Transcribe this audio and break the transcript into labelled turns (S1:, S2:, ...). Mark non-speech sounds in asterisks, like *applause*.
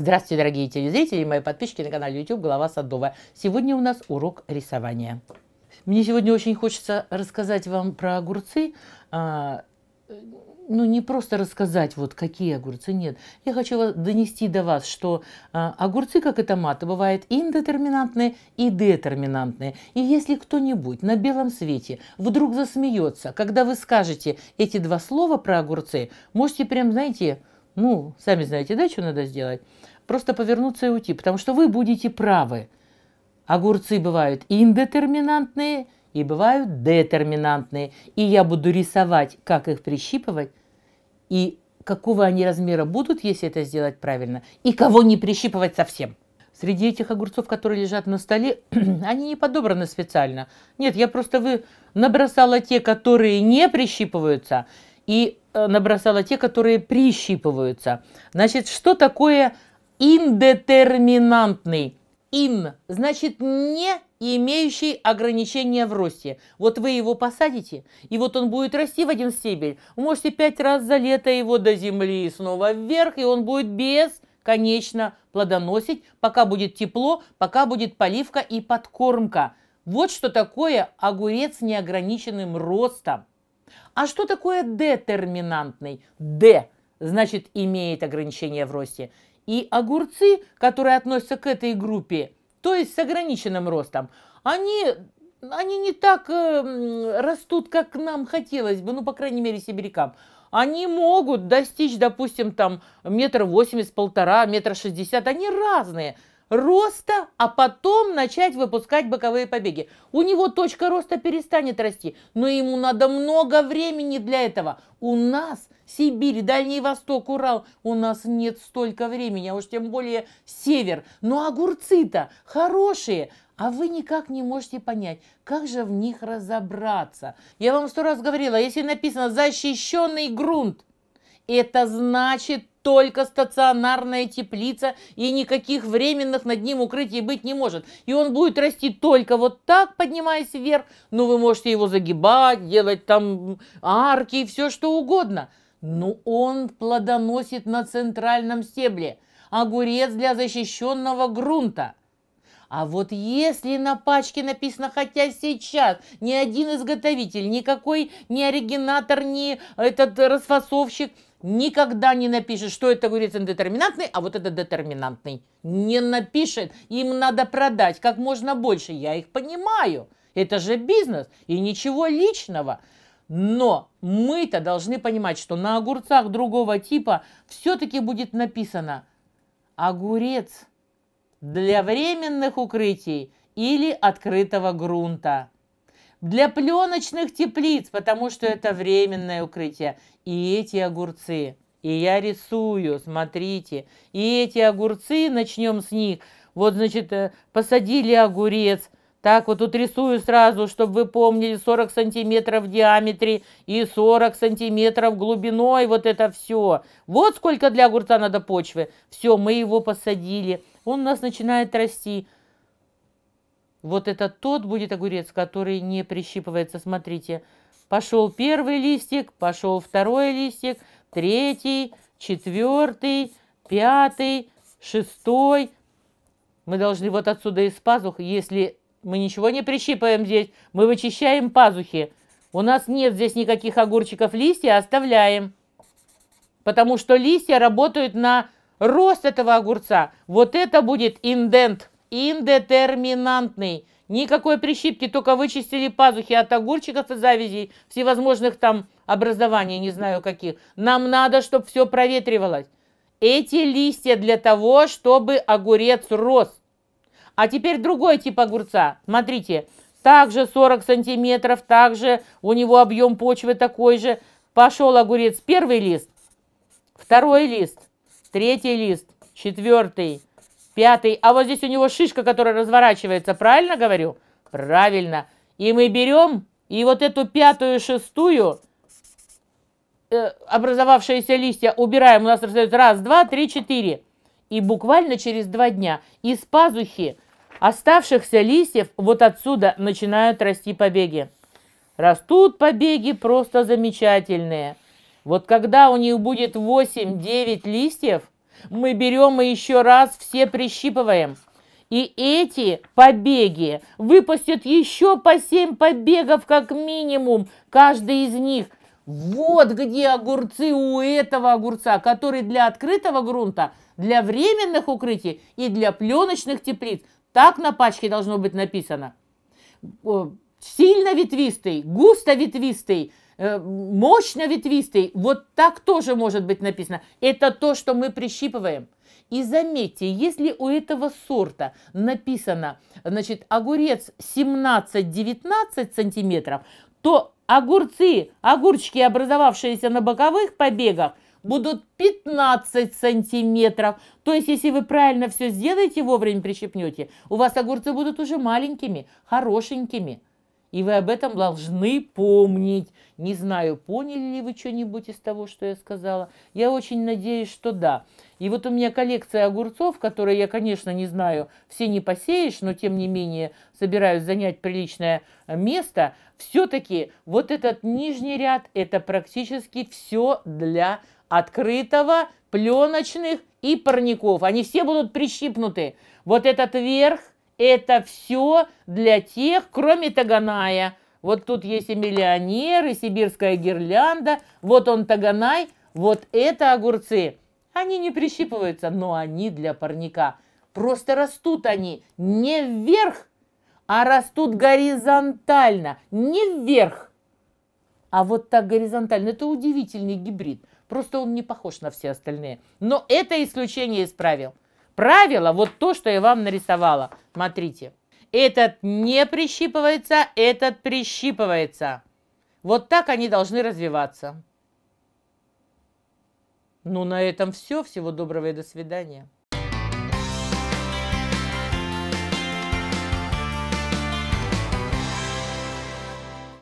S1: Здравствуйте, дорогие телезрители и мои подписчики на канале YouTube «Голова Садовая". Сегодня у нас урок рисования. Мне сегодня очень хочется рассказать вам про огурцы. А, ну, не просто рассказать, вот какие огурцы, нет. Я хочу донести до вас, что а, огурцы, как и томаты, бывают индетерминантные и детерминантные. И если кто-нибудь на белом свете вдруг засмеется, когда вы скажете эти два слова про огурцы, можете прям, знаете, ну, сами знаете, да, что надо сделать? Просто повернуться и уйти, потому что вы будете правы. Огурцы бывают индетерминантные и бывают детерминантные. И я буду рисовать, как их прищипывать и какого они размера будут, если это сделать правильно, и кого не прищипывать совсем. Среди этих огурцов, которые лежат на столе, *clears throat* они не подобраны специально. Нет, я просто вы набросала те, которые не прищипываются, и Э, набросала те, которые прищипываются. Значит, что такое индетерминантный? Ин значит не имеющий ограничения в росте. Вот вы его посадите, и вот он будет расти в один стебель. Вы можете пять раз за лето его до земли и снова вверх, и он будет бесконечно плодоносить, пока будет тепло, пока будет поливка и подкормка. Вот что такое огурец с неограниченным ростом. А что такое детерминантный? Д значит имеет ограничение в росте. И огурцы, которые относятся к этой группе, то есть с ограниченным ростом, они, они не так э, растут, как нам хотелось бы, ну, по крайней мере, сибирякам. Они могут достичь, допустим, там метр восемьдесят, полтора, метр шестьдесят, они разные – роста, а потом начать выпускать боковые побеги. У него точка роста перестанет расти, но ему надо много времени для этого. У нас Сибирь, Дальний Восток, Урал, у нас нет столько времени, а уж тем более север. Но огурцы-то хорошие, а вы никак не можете понять, как же в них разобраться. Я вам сто раз говорила, если написано «защищенный грунт», это значит только стационарная теплица, и никаких временных над ним укрытий быть не может. И он будет расти только вот так, поднимаясь вверх, ну вы можете его загибать, делать там арки и все что угодно. Но он плодоносит на центральном стебле. Огурец для защищенного грунта. А вот если на пачке написано «хотя сейчас», ни один изготовитель, никакой ни оригинатор, ни этот расфасовщик – никогда не напишет, что это говорит индетерминантный, а вот это детерминантный. Не напишет. Им надо продать как можно больше. Я их понимаю. Это же бизнес и ничего личного. Но мы-то должны понимать, что на огурцах другого типа все-таки будет написано «огурец для временных укрытий или открытого грунта» для пленочных теплиц, потому что это временное укрытие. И эти огурцы. И я рисую, смотрите. И эти огурцы, начнем с них. Вот, значит, э, посадили огурец. Так вот тут рисую сразу, чтобы вы помнили, 40 сантиметров в диаметре и 40 сантиметров глубиной, вот это все. Вот сколько для огурца надо почвы. Все, мы его посадили, он у нас начинает расти. Вот это тот будет огурец, который не прищипывается. Смотрите, пошел первый листик, пошел второй листик, третий, четвертый, пятый, шестой. Мы должны вот отсюда из пазух, если мы ничего не прищипаем здесь, мы вычищаем пазухи. У нас нет здесь никаких огурчиков листья, оставляем. Потому что листья работают на рост этого огурца. Вот это будет индент индетерминантный. Никакой прищипки, только вычистили пазухи от огурчиков и завязей, всевозможных там образований, не знаю каких. Нам надо, чтобы все проветривалось. Эти листья для того, чтобы огурец рос. А теперь другой тип огурца. Смотрите, также 40 сантиметров, также у него объем почвы такой же. Пошел огурец, первый лист, второй лист, третий лист, четвертый, пятый. А вот здесь у него шишка, которая разворачивается, правильно говорю? Правильно. И мы берем, и вот эту пятую, шестую, э, образовавшиеся листья убираем. У нас остается раз, два, три, четыре. И буквально через два дня из пазухи оставшихся листьев вот отсюда начинают расти побеги. Растут побеги просто замечательные. Вот когда у них будет 8-9 листьев – мы берем и еще раз все прищипываем. И эти побеги выпустят еще по 7 побегов как минимум, каждый из них. Вот где огурцы у этого огурца, который для открытого грунта, для временных укрытий и для пленочных теплиц. Так на пачке должно быть написано. Сильно ветвистый, густо ветвистый – Э, мощно ветвистый. Вот так тоже может быть написано. Это то, что мы прищипываем. И заметьте, если у этого сорта написано, значит, огурец 17-19 сантиметров, то огурцы, огурчики, образовавшиеся на боковых побегах, будут 15 сантиметров. То есть, если вы правильно все сделаете, вовремя прищипнете, у вас огурцы будут уже маленькими, хорошенькими. И вы об этом должны помнить. Не знаю, поняли ли вы что-нибудь из того, что я сказала. Я очень надеюсь, что да. И вот у меня коллекция огурцов, которые я, конечно, не знаю, все не посеешь, но тем не менее собираюсь занять приличное место. Все-таки вот этот нижний ряд – это практически все для открытого, пленочных и парников. Они все будут прищипнуты. Вот этот верх – это все для тех, кроме Таганая. Вот тут есть и миллионер, сибирская гирлянда. Вот он Таганай, вот это огурцы. Они не прищипываются, но они для парника. Просто растут они не вверх, а растут горизонтально, не вверх, а вот так горизонтально. Это удивительный гибрид. Просто он не похож на все остальные. Но это исключение из правил. Правило вот то, что я вам нарисовала. Смотрите. Этот не прищипывается, этот прищипывается. Вот так они должны развиваться. Ну, на этом все. Всего доброго и до свидания.